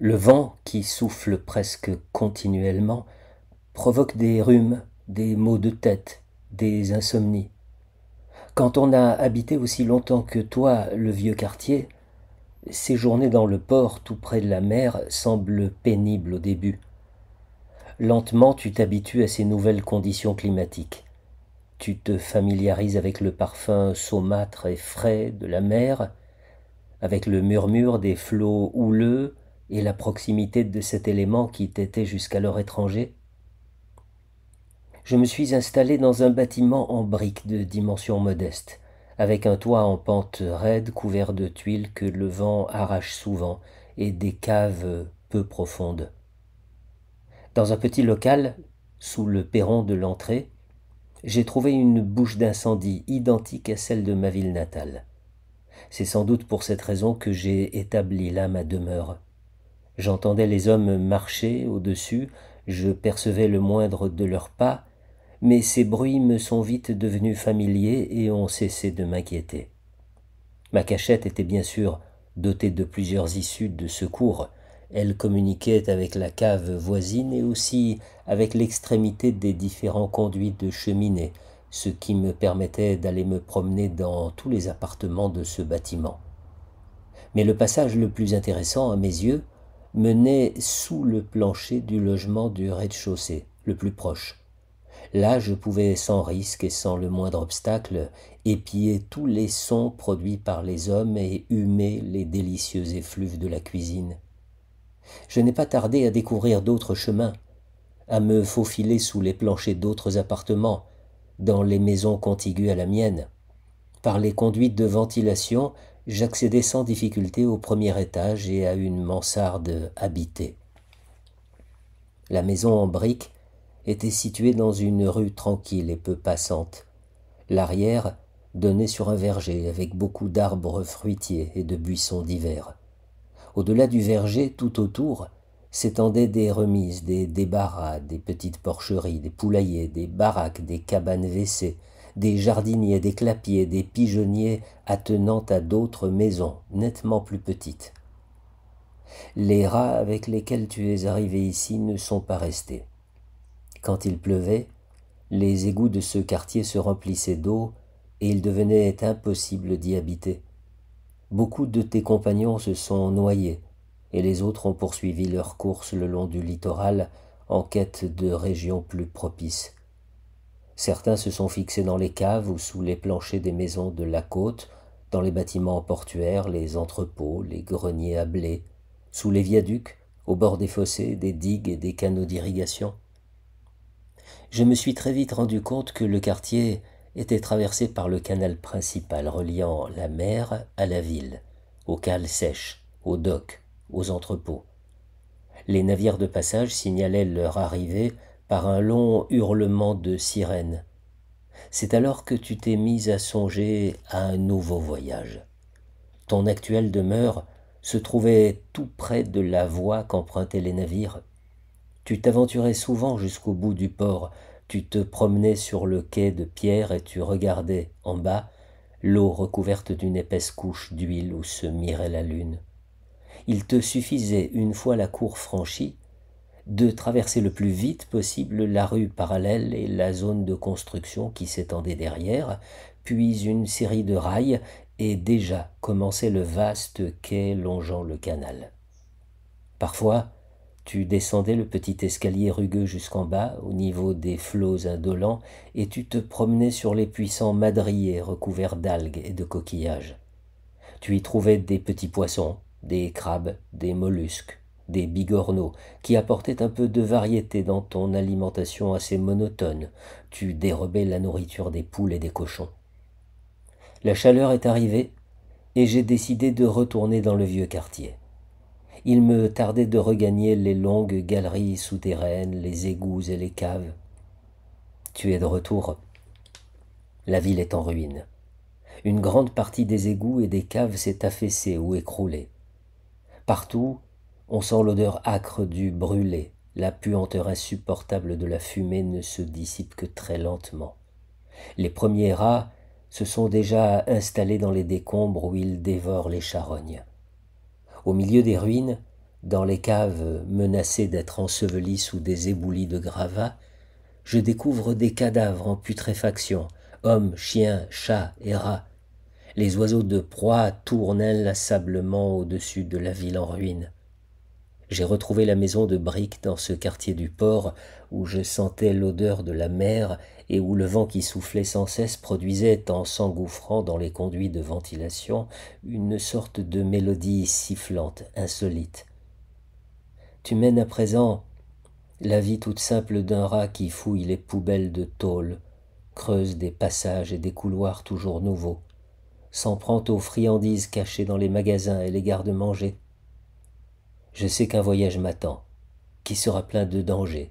Le vent, qui souffle presque continuellement, provoque des rhumes, des maux de tête, des insomnies. Quand on a habité aussi longtemps que toi le vieux quartier, séjourner dans le port tout près de la mer semble pénible au début. Lentement, tu t'habitues à ces nouvelles conditions climatiques. Tu te familiarises avec le parfum saumâtre et frais de la mer, avec le murmure des flots houleux, et la proximité de cet élément qui t'était jusqu'alors étranger Je me suis installé dans un bâtiment en briques de dimension modeste, avec un toit en pente raide couvert de tuiles que le vent arrache souvent et des caves peu profondes. Dans un petit local, sous le perron de l'entrée, j'ai trouvé une bouche d'incendie identique à celle de ma ville natale. C'est sans doute pour cette raison que j'ai établi là ma demeure. J'entendais les hommes marcher au-dessus, je percevais le moindre de leurs pas, mais ces bruits me sont vite devenus familiers et ont cessé de m'inquiéter. Ma cachette était bien sûr dotée de plusieurs issues de secours. Elle communiquait avec la cave voisine et aussi avec l'extrémité des différents conduits de cheminée, ce qui me permettait d'aller me promener dans tous les appartements de ce bâtiment. Mais le passage le plus intéressant à mes yeux menait sous le plancher du logement du rez-de-chaussée, le plus proche. Là, je pouvais sans risque et sans le moindre obstacle épier tous les sons produits par les hommes et humer les délicieux effluves de la cuisine. Je n'ai pas tardé à découvrir d'autres chemins, à me faufiler sous les planchers d'autres appartements, dans les maisons contiguës à la mienne. Par les conduites de ventilation, j'accédais sans difficulté au premier étage et à une mansarde habitée. La maison en briques était située dans une rue tranquille et peu passante. L'arrière donnait sur un verger avec beaucoup d'arbres fruitiers et de buissons divers. Au-delà du verger, tout autour, s'étendaient des remises, des débarras, des petites porcheries, des poulaillers, des baraques, des cabanes WC, des jardiniers, des clapiers, des pigeonniers attenant à d'autres maisons nettement plus petites. Les rats avec lesquels tu es arrivé ici ne sont pas restés. Quand il pleuvait, les égouts de ce quartier se remplissaient d'eau et il devenait impossible d'y habiter. Beaucoup de tes compagnons se sont noyés et les autres ont poursuivi leur course le long du littoral en quête de régions plus propices. Certains se sont fixés dans les caves ou sous les planchers des maisons de la côte, dans les bâtiments portuaires, les entrepôts, les greniers à blé, sous les viaducs, au bord des fossés, des digues et des canaux d'irrigation. Je me suis très vite rendu compte que le quartier était traversé par le canal principal reliant la mer à la ville, aux cales sèches, aux docks, aux entrepôts. Les navires de passage signalaient leur arrivée par un long hurlement de sirène. C'est alors que tu t'es mise à songer à un nouveau voyage. Ton actuelle demeure se trouvait tout près de la voie qu'empruntaient les navires. Tu t'aventurais souvent jusqu'au bout du port, tu te promenais sur le quai de pierre et tu regardais, en bas, l'eau recouverte d'une épaisse couche d'huile où se mirait la lune. Il te suffisait, une fois la cour franchie, de traverser le plus vite possible la rue parallèle et la zone de construction qui s'étendait derrière, puis une série de rails, et déjà commençait le vaste quai longeant le canal. Parfois, tu descendais le petit escalier rugueux jusqu'en bas, au niveau des flots indolents, et tu te promenais sur les puissants madriers recouverts d'algues et de coquillages. Tu y trouvais des petits poissons, des crabes, des mollusques, des bigorneaux, qui apportaient un peu de variété dans ton alimentation assez monotone. Tu dérobais la nourriture des poules et des cochons. La chaleur est arrivée, et j'ai décidé de retourner dans le vieux quartier. Il me tardait de regagner les longues galeries souterraines, les égouts et les caves. Tu es de retour. La ville est en ruine. Une grande partie des égouts et des caves s'est affaissée ou écroulée. Partout, on sent l'odeur âcre du brûlé, la puanteur insupportable de la fumée ne se dissipe que très lentement. Les premiers rats se sont déjà installés dans les décombres où ils dévorent les charognes. Au milieu des ruines, dans les caves menacées d'être ensevelies sous des éboulis de gravats, je découvre des cadavres en putréfaction, hommes, chiens, chats et rats. Les oiseaux de proie tournent inlassablement au-dessus de la ville en ruine. J'ai retrouvé la maison de briques dans ce quartier du port où je sentais l'odeur de la mer et où le vent qui soufflait sans cesse produisait, en s'engouffrant dans les conduits de ventilation, une sorte de mélodie sifflante, insolite. Tu mènes à présent la vie toute simple d'un rat qui fouille les poubelles de tôle, creuse des passages et des couloirs toujours nouveaux, s'en prend aux friandises cachées dans les magasins et les garde-manger, je sais qu'un voyage m'attend, qui sera plein de dangers,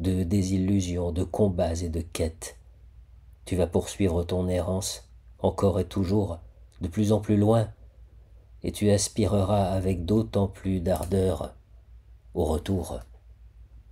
de désillusions, de combats et de quêtes. Tu vas poursuivre ton errance, encore et toujours, de plus en plus loin, et tu aspireras avec d'autant plus d'ardeur au retour.